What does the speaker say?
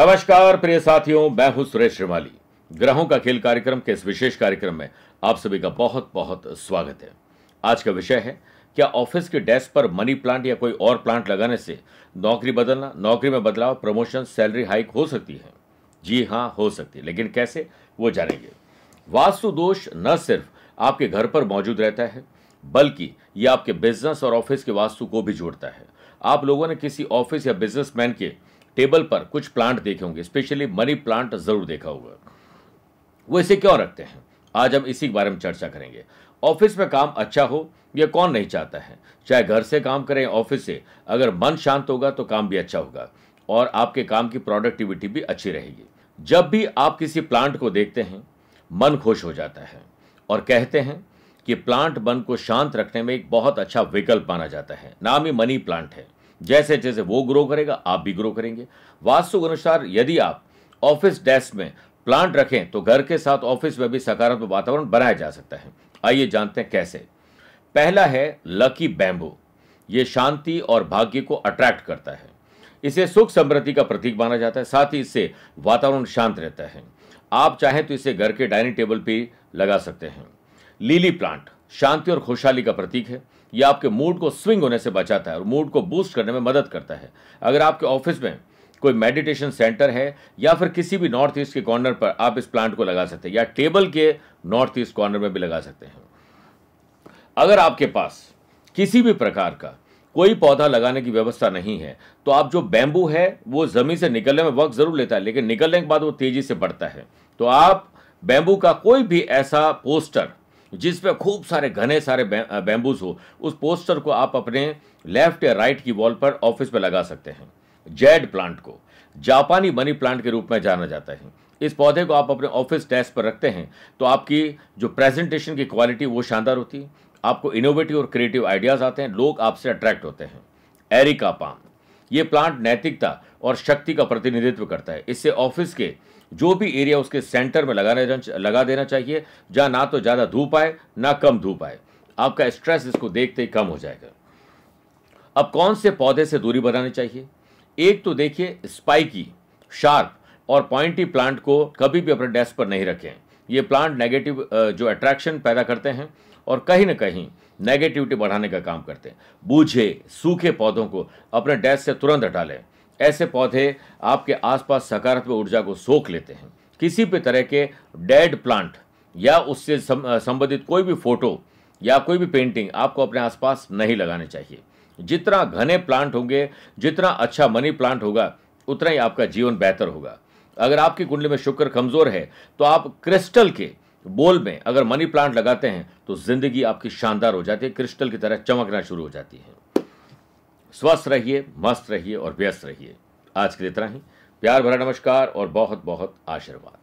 नमस्कार प्रिय साथियों मैं हूं सुरेश श्रीमाली ग्रहों का खेल कार्यक्रम के इस विशेष कार्यक्रम में आप सभी का बहुत बहुत स्वागत है आज का विषय है क्या ऑफिस के डेस्क पर मनी प्लांट या कोई और प्लांट लगाने से नौकरी बदलना नौकरी में बदलाव प्रमोशन सैलरी हाइक हो सकती है जी हाँ हो सकती है लेकिन कैसे वो जानेंगे वास्तु दोष न सिर्फ आपके घर पर मौजूद रहता है बल्कि ये आपके बिजनेस और ऑफिस के वास्तु को भी जोड़ता है आप लोगों ने किसी ऑफिस या बिजनेसमैन के टेबल पर कुछ प्लांट देखे होंगे स्पेशली मनी प्लांट जरूर देखा होगा वो इसे क्यों रखते हैं आज हम इसी के बारे में चर्चा करेंगे ऑफिस में काम अच्छा हो यह कौन नहीं चाहता है चाहे घर से काम करें ऑफिस से अगर मन शांत होगा तो काम भी अच्छा होगा और आपके काम की प्रोडक्टिविटी भी अच्छी रहेगी जब भी आप किसी प्लांट को देखते हैं मन खुश हो जाता है और कहते हैं कि प्लांट मन को शांत रखने में एक बहुत अच्छा विकल्प माना जाता है नाम ही मनी प्लांट है जैसे जैसे वो ग्रो करेगा आप भी ग्रो करेंगे वास्तु अनुसार यदि आप ऑफिस डेस्क में प्लांट रखें तो घर के साथ ऑफिस में भी सकारात्मक वातावरण बनाया जा सकता है आइए जानते हैं कैसे पहला है लकी बैम्बू ये शांति और भाग्य को अट्रैक्ट करता है इसे सुख समृद्धि का प्रतीक माना जाता है साथ ही इससे वातावरण शांत रहता है आप चाहें तो इसे घर के डाइनिंग टेबल पर लगा सकते हैं लीली प्लांट शांति और खुशहाली का प्रतीक है यह आपके मूड को स्विंग होने से बचाता है और मूड को बूस्ट करने में मदद करता है अगर आपके ऑफिस में कोई मेडिटेशन सेंटर है या फिर किसी भी नॉर्थ ईस्ट के कॉर्नर पर आप इस प्लांट को लगा सकते हैं या टेबल के नॉर्थ ईस्ट कॉर्नर में भी लगा सकते हैं अगर आपके पास किसी भी प्रकार का कोई पौधा लगाने की व्यवस्था नहीं है तो आप जो बैम्बू है वो ज़मीन से निकलने में वक्त ज़रूर लेता है लेकिन निकलने के बाद वो तेज़ी से बढ़ता है तो आप बैम्बू का कोई भी ऐसा पोस्टर जिस पे खूब सारे घने सारे बैम्बूज हो उस पोस्टर को आप अपने लेफ्ट या राइट की वॉल पर ऑफिस में लगा सकते हैं जेड प्लांट को जापानी मनी प्लांट के रूप में जाना जाता है इस पौधे को आप अपने ऑफिस डेस्क पर रखते हैं तो आपकी जो प्रेजेंटेशन की क्वालिटी वो शानदार होती है आपको इनोवेटिव और क्रिएटिव आइडियाज़ आते हैं लोग आपसे अट्रैक्ट होते हैं एरिका पाम ये प्लांट नैतिकता और शक्ति का प्रतिनिधित्व करता है इससे ऑफिस के जो भी एरिया उसके सेंटर में लगा लगा देना चाहिए जहाँ ना तो ज़्यादा धूप आए ना कम धूप आए आपका स्ट्रेस इसको देखते ही कम हो जाएगा अब कौन से पौधे से दूरी बनानी चाहिए एक तो देखिए स्पाइकी शार्प और पॉइंटी प्लांट को कभी भी अपने डेस्क पर नहीं रखें ये प्लांट नेगेटिव जो अट्रैक्शन पैदा करते हैं और कहीं ना कहीं नेगेटिविटी बढ़ाने का काम करते हैं बूझे सूखे पौधों को अपने डेस्क से तुरंत हटा लें ऐसे पौधे आपके आसपास सकारात्मक ऊर्जा को सोख लेते हैं किसी भी तरह के डेड प्लांट या उससे संबंधित कोई भी फोटो या कोई भी पेंटिंग आपको अपने आसपास नहीं लगाने चाहिए जितना घने प्लांट होंगे जितना अच्छा मनी प्लांट होगा उतना ही आपका जीवन बेहतर होगा अगर आपकी कुंडली में शुक्र कमज़ोर है तो आप क्रिस्टल के बोल में अगर मनी प्लांट लगाते हैं तो ज़िंदगी आपकी शानदार हो जाती है क्रिस्टल की तरह चमकना शुरू हो जाती है स्वस्थ रहिए मस्त रहिए और व्यस्त रहिए आज के लिए इतना ही प्यार भरा नमस्कार और बहुत बहुत आशीर्वाद